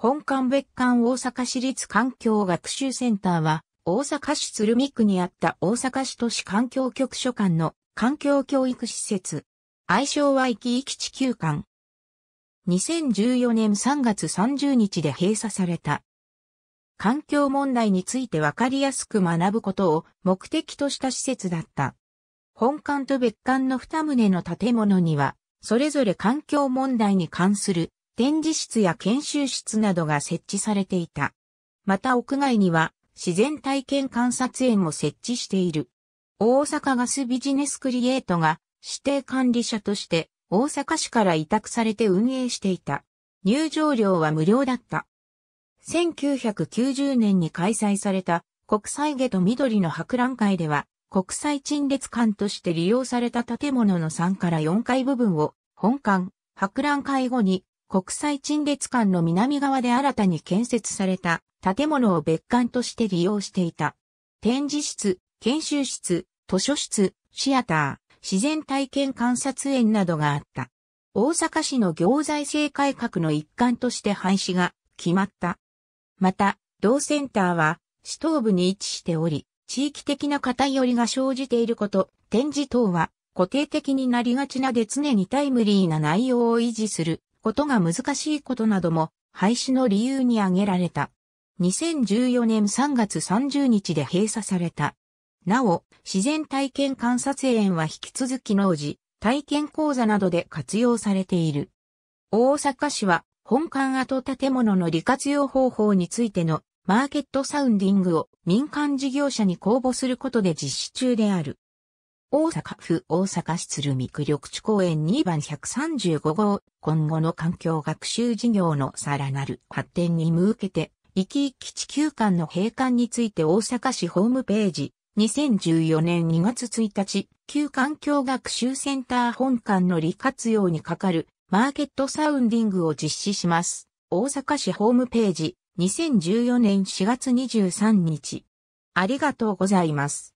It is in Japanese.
本館別館大阪市立環境学習センターは、大阪市鶴見区にあった大阪市都市環境局所管の環境教育施設。愛称は生き生き地球館。2014年3月30日で閉鎖された。環境問題についてわかりやすく学ぶことを目的とした施設だった。本館と別館の2棟の建物には、それぞれ環境問題に関する展示室や研修室などが設置されていた。また屋外には自然体験観察園も設置している。大阪ガスビジネスクリエイトが指定管理者として大阪市から委託されて運営していた。入場料は無料だった。1990年に開催された国際下と緑の博覧会では国際陳列館として利用された建物の3から4階部分を本館、博覧会後に国際陳列館の南側で新たに建設された建物を別館として利用していた。展示室、研修室、図書室、シアター、自然体験観察園などがあった。大阪市の行財政改革の一環として廃止が決まった。また、同センターは、市東部に位置しており、地域的な偏りが生じていること、展示等は固定的になりがちなで常にタイムリーな内容を維持することが難しいことなども廃止の理由に挙げられた。2014年3月30日で閉鎖された。なお、自然体験観察園は引き続き農事、体験講座などで活用されている。大阪市は本館跡建物の利活用方法についてのマーケットサウンディングを民間事業者に公募することで実施中である。大阪府大阪市鶴見区緑地公園2番135号、今後の環境学習事業のさらなる発展に向けて、生き生き地球館の閉館について大阪市ホームページ、2014年2月1日、旧環境学習センター本館の利活用にかかるマーケットサウンディングを実施します。大阪市ホームページ、2014年4月23日。ありがとうございます。